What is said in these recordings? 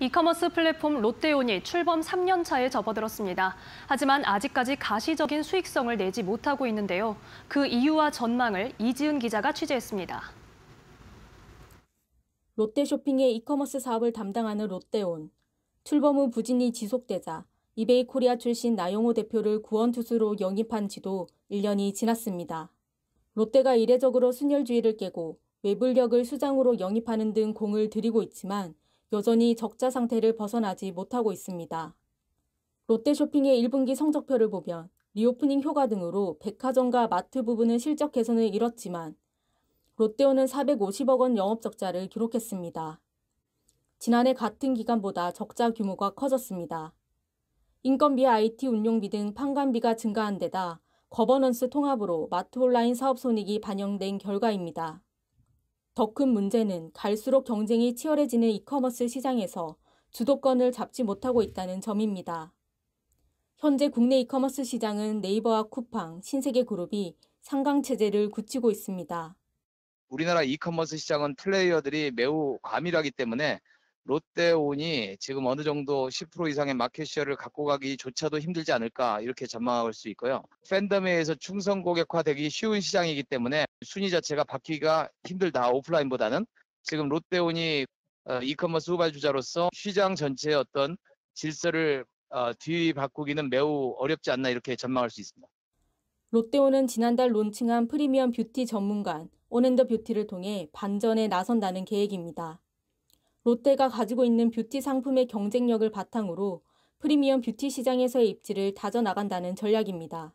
이커머스 플랫폼 롯데온이 출범 3년 차에 접어들었습니다. 하지만 아직까지 가시적인 수익성을 내지 못하고 있는데요. 그 이유와 전망을 이지은 기자가 취재했습니다. 롯데 쇼핑의 이커머스 사업을 담당하는 롯데온. 출범 후 부진이 지속되자 이베이 코리아 출신 나영호 대표를 구원투수로 영입한 지도 1년이 지났습니다. 롯데가 이례적으로 순혈주의를 깨고 외불력을 수장으로 영입하는 등 공을 들이고 있지만 여전히 적자 상태를 벗어나지 못하고 있습니다. 롯데쇼핑의 1분기 성적표를 보면 리오프닝 효과 등으로 백화점과 마트 부분은 실적 개선을 이뤘지만 롯데온은 450억 원 영업 적자를 기록했습니다. 지난해 같은 기간보다 적자 규모가 커졌습니다. 인건비 IT 운용비 등 판관비가 증가한 데다 거버넌스 통합으로 마트 온라인 사업 손익이 반영된 결과입니다. 더큰 문제는 갈수록 경쟁이 치열해지는 이커머스 시장에서 주도권을 잡지 못하고 있다는 점입니다. 현재 국내 이커머스 시장은 네이버와 쿠팡, 신세계그룹이 상강체제를 굳히고 있습니다. 우리나라 이커머스 시장은 플레이어들이 매우 과밀하기 때문에 롯데온이 지금 어느 정도 10% 이상의 마켓쉐어를 갖고 가기조차도 힘들지 않을까 이렇게 전망할 수 있고요. 팬덤에 서 충성 고객화되기 쉬운 시장이기 때문에 순위 자체가 바뀌기가 힘들다 오프라인보다는 지금 롯데온이 어, 이커머스 후발주자로서 시장 전체의 어떤 질서를 어, 뒤바꾸기는 매우 어렵지 않나 이렇게 전망할 수 있습니다. 롯데온은 지난달 론칭한 프리미엄 뷰티 전문관 온앤더 뷰티를 통해 반전에 나선다는 계획입니다. 롯데가 가지고 있는 뷰티 상품의 경쟁력을 바탕으로 프리미엄 뷰티 시장에서의 입지를 다져나간다는 전략입니다.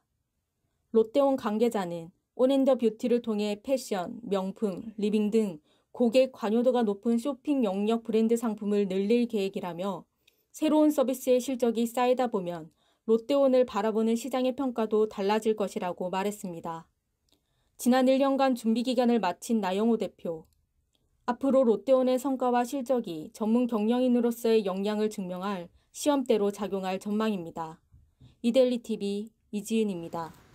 롯데온 관계자는 온앤더 뷰티를 통해 패션, 명품, 리빙 등 고객 관여도가 높은 쇼핑 영역 브랜드 상품을 늘릴 계획이라며 새로운 서비스의 실적이 쌓이다 보면 롯데온을 바라보는 시장의 평가도 달라질 것이라고 말했습니다. 지난 1년간 준비 기간을 마친 나영호 대표, 앞으로 롯데온의 성과와 실적이 전문 경영인으로서의 역량을 증명할 시험대로 작용할 전망입니다. 이델리TV 이지은입니다.